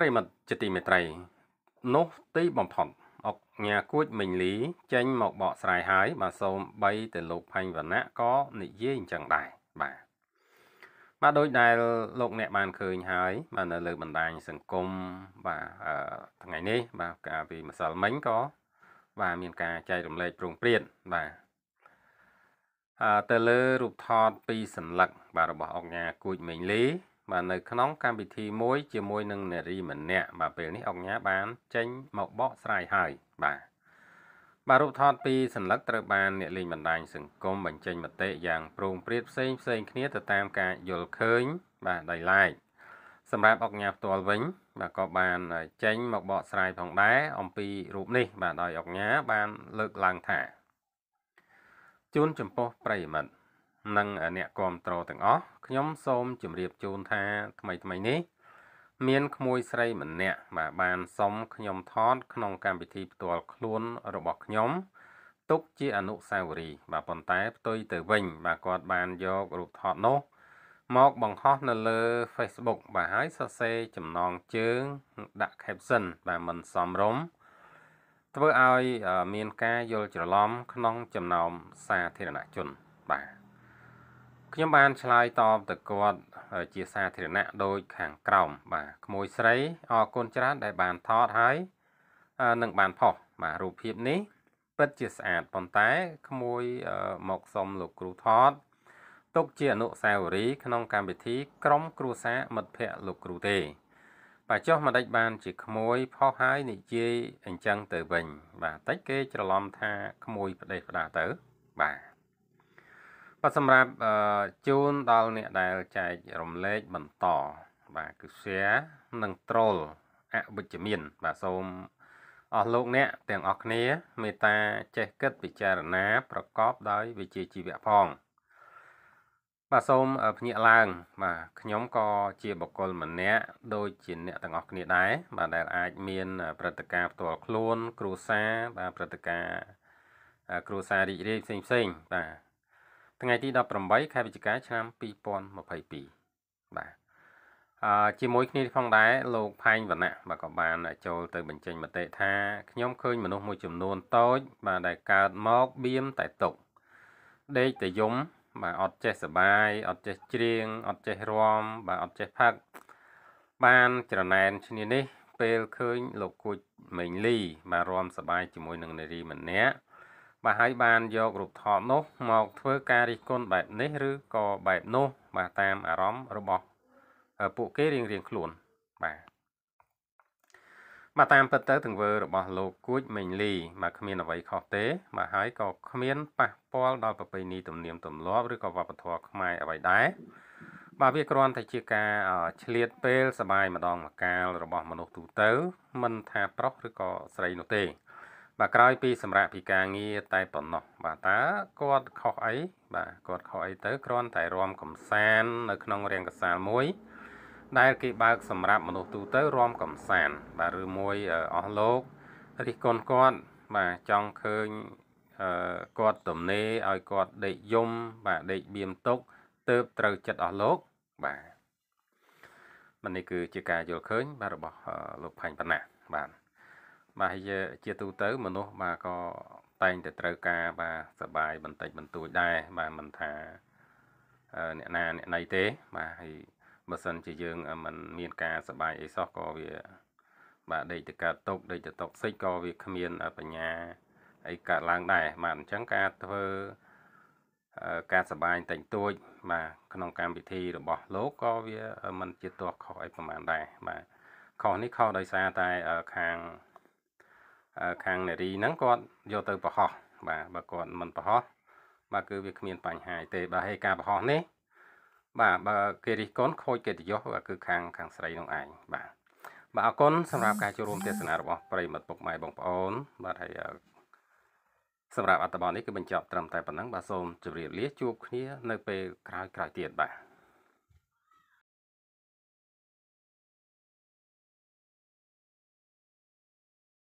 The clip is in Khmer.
ប្រិមិត្តជាទីមេត្រីនោះទីបំផុតអុកញ៉ាគួចមិញលី ចេញ មកបកស្រាយហើយបាទសូមបី ទៅលោកផាញ់វណ្ណៈក៏និយាយអញ្ចឹងដែរបាទបាទដោយដែលលោកអ្នកបានឃើញហើយបាទនៅ លើបណ្ដាញសង្គមបាទថ្ងៃនេះបាទកាលពីម្សិលមិញក៏បាទមានការចែករំលែកប្រងព្រាតបាទអើទៅលើរូបថតពីសัญลักษณ์បាទរបស់អង្គការគូចមេងលីបាទនៅក្នុងកម្មវិធីមួយជាមួយនឹងនារីម្នាក់បាទពេលនេះអង្គញាបានចេញ មកបកស្រាយហើយបាទបាទរូបថតពីសัญลักษណ៍ត្រូវបានអ្នកលេងបណ្ដាញសង្គមបញ្ចេញមតិយ៉ាងប្រងព្រាតផ្សេងផ្សេងគ្នាទៅតាម ការយល់ឃើញបាទដោយឡែកសម្រាប់អង្គញាផ្ទាល់វិញ បាទក៏បាន ចេញ មកបកស្រាយផងដែរអំពីរូបនេះ បាទដោយអង្គញាបាន លើកឡើងថាជូនចំពោះប្រិយមិត្តនិងអ្នកគ្រប់គ្រងទាំងអស់ខ្ញុំសូមជម្រាបជូនថា ថ្មីថ្មីនេះ មាន ក្មួយស្រីម្នាក់បាទបានសុំខ្ញុំថត ក្នុងកម្មវិធីផ្ទាល់ខ្លួនរបស់ខ្ញុំទុកជាអនុស្សាវរីយ៍បាទប៉ុន្តែផ្ទុយទៅវិញ បាទគាត់បានយករូបថតនោះ មកបង្ហោះនៅលើ Facebook បាទហើយសរសេរចំណងជើងដាក់ caption បាទមិនសមរម្យធ្វើឲ្យមានការយល់ច្រឡំក្នុងចំណោមសាធារណជនបាទខ្ញុំបានឆ្លើយតបទៅគាត់ជាសាធារណៈដោយខាងក្រោមបាទក្មួយស្រីអរគុណច្រើនដែលបានថតហើយនឹងបានផុសបាទរូបភាពនេះពិតជាស្អាតប៉ុន្តែក្មួយមកសុំលោកគ្រូថតទុកជាអនុស្សាវរីយ៍ក្នុងកម្មវិធី ក្រុមគ្រួសារមិត្តភ័ក្តិលោកគ្រូទេបាទចុះមកដេចបានជាក្មួយផុសហើយនិយាយអញ្ចឹងទៅវិញ បាទតិចគេច្រឡំថាក្មួយផ្ដេសផ្ដាទៅបាទបាទសម្រាប់ជូនដល់អ្នកដែលចែករំលែកបន្ត បាទគឺ share និង troll អវិជ្ជមាន បាទសូមអស់លោកអ្នកទាំងអស់គ្នា មេត្តាចេះគិតពិចារណា ប្រកបដោយ វិជ្ជាជីវៈផងបាទសូមភ្ញាក់ឡើង បាទខ្ញុំក៏ជាបុគ្គលម្នាក់ដូចជាអ្នកទាំងអស់គ្នាដែរបាទដែលអាចមានព្រឹត្តិការណ៍ផ្ទាល់ខ្លួន គ្រួសារបាទព្រឹត្តិការណ៍គ្រួសាររីករាយផ្សេងផ្សេងបាទថ្ងៃទី18ខែវិច្ឆិកាឆ្នាំ2022បាទអឺជាមួយគ្នានេះផងដែរលោកផែងវណ្ណៈបាទក៏បានចូលទៅ បញ្ចេញមតិថាខ្ញុំឃើញមនុស្សមួយចំនួនតូចបាទដែលកើតមកបៀមតែຕົកដេកតែយំបាទអត់ចេះសបាយអត់ចេះច្រៀងអត់ចេះរាំបាទអត់ចេះផឹកបានច្រណែនឈ្នានេះ ពេលឃើញលោកគួចមេងលី បាទរាំសបាយជាមួយនឹងនារីម្នាក់បាទហើយបានយករូបថតនោះមកធ្វើការរិះគន់បែបនេះឬក៏បែបនោះ បាទតាមអារម្មណ៍របស់ពួកគេរៀងរៀងខ្លួនបាទបាទតាមពិតទៅទង្វើរបស់លោកគួចមេងលីមកគ្មានអ្វីខុសទេមកហើយក៏គ្មានប៉ះពាល់ដល់ប្រពៃណីទំនៀមទម្លាប់ឬក៏វប្បធម៌ខ្មែរអ្វីដែរបាទវាគ្រាន់តែជាការឆ្លៀតពេលសបាយម្ដងម្កាលរបស់មនុស្សទូទៅមិនថាប្រុសឬក៏ស្រីនោះទេបាទក្រោយពីសម្រាប់ពីការងារតែប៉ុណ្ណោះបាទតើគាត់ខុសអីបាទគាត់ខុសអីទៅគ្រាន់តែរំកំសាន្តនៅ ក្នុងរៀងកសាលមួយដែលគេបើកសម្រាប់មនុស្សទូទៅរំកំសាន្តបាទឬមួយអស់លោករិះគន់គាត់បាទចង់ឃើញគាត់ទំនេរឲ្យគាត់ដេកយំបាទដេកបៀមទុកទៅត្រូវចិត្តអស់លោកបាទមិននេះគឺជាការយល់ឃើញ បាទរបស់លោកផាញ់ប៉ណាបាទបាទជាទូទៅមនុស្សបាទក៏តែងតែត្រូវការបាទសបាយបន្តិចបន្តួចដែរបាទមិនថាអ្នកណាអ្នកណីទេបាទហើយបើសិនជាយើងមិនមាន ការសបាយអីសោះក៏វា បាទដេកទៅកើតຕົកដេកទៅຕົកសិចក៏វាគ្មានបញ្ញាអីកើតឡើងដែរបាទអញ្ចឹងការធ្វើការសបាយតែងទួច បាទក្នុងកម្មវិធីរបស់លោកក៏វាមិនជាទាស់ខុសអីប្រមាណដែរបាទខុសនេះខុសដោយសារតែខាងខាងនារីហ្នឹងគាត់យកទៅប្រហោះបាទបើគាត់មិនប្រហោះបាទគឺវាគ្មាន បញ្ហាទេបាទហើយការប្រហោះនេះបាទបើគេរិះគន់ខូចកិត្តិយសគឺខាងខាងស្រីនោះឯងបាទបាទអរគុណសម្រាប់ការចូលរួមទេសនារបស់ប្រិមត្តពុកម៉ែបងប្អូន បាទហើយសម្រាប់អត្តបទនេះគឺបញ្ចប់ត្រឹមតែប៉ុណ្ណឹង បាទសូមជម្រាបលាជួបគ្នានៅពេលក្រោយៗទៀតបាទ